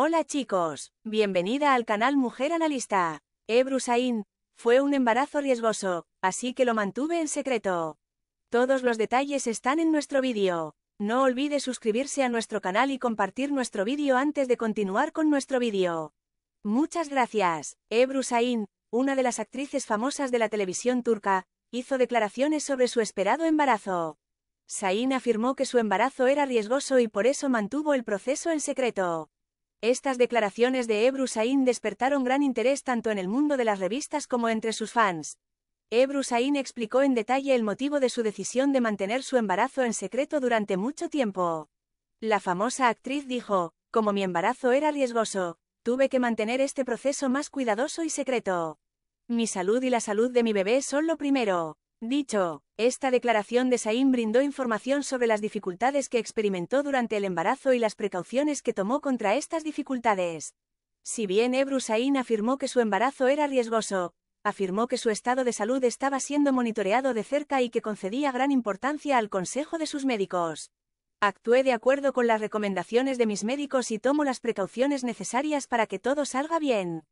Hola chicos, bienvenida al canal Mujer Analista. Ebru eh, Sain, fue un embarazo riesgoso, así que lo mantuve en secreto. Todos los detalles están en nuestro vídeo. No olvide suscribirse a nuestro canal y compartir nuestro vídeo antes de continuar con nuestro vídeo. Muchas gracias. Ebru eh, Sain, una de las actrices famosas de la televisión turca, hizo declaraciones sobre su esperado embarazo. Sain afirmó que su embarazo era riesgoso y por eso mantuvo el proceso en secreto. Estas declaraciones de Ebru Sain despertaron gran interés tanto en el mundo de las revistas como entre sus fans. Ebru Sain explicó en detalle el motivo de su decisión de mantener su embarazo en secreto durante mucho tiempo. La famosa actriz dijo, como mi embarazo era riesgoso, tuve que mantener este proceso más cuidadoso y secreto. Mi salud y la salud de mi bebé son lo primero. Dicho, esta declaración de Saín brindó información sobre las dificultades que experimentó durante el embarazo y las precauciones que tomó contra estas dificultades. Si bien Ebru Saín afirmó que su embarazo era riesgoso, afirmó que su estado de salud estaba siendo monitoreado de cerca y que concedía gran importancia al consejo de sus médicos. Actué de acuerdo con las recomendaciones de mis médicos y tomo las precauciones necesarias para que todo salga bien.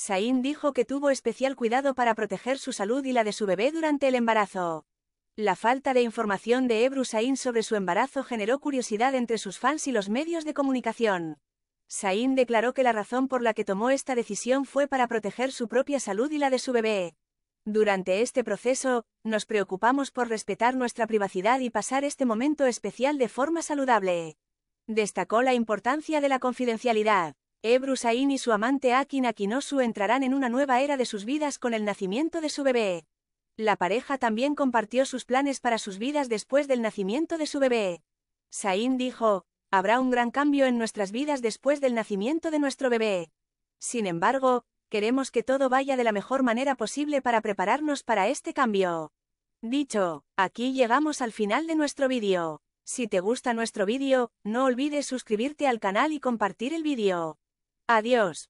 Sain dijo que tuvo especial cuidado para proteger su salud y la de su bebé durante el embarazo. La falta de información de Ebru Sain sobre su embarazo generó curiosidad entre sus fans y los medios de comunicación. Sain declaró que la razón por la que tomó esta decisión fue para proteger su propia salud y la de su bebé. Durante este proceso, nos preocupamos por respetar nuestra privacidad y pasar este momento especial de forma saludable. Destacó la importancia de la confidencialidad. Ebru y su amante Akin Akinosu entrarán en una nueva era de sus vidas con el nacimiento de su bebé. La pareja también compartió sus planes para sus vidas después del nacimiento de su bebé. Sain dijo, habrá un gran cambio en nuestras vidas después del nacimiento de nuestro bebé. Sin embargo, queremos que todo vaya de la mejor manera posible para prepararnos para este cambio. Dicho, aquí llegamos al final de nuestro vídeo. Si te gusta nuestro vídeo, no olvides suscribirte al canal y compartir el vídeo. Adiós.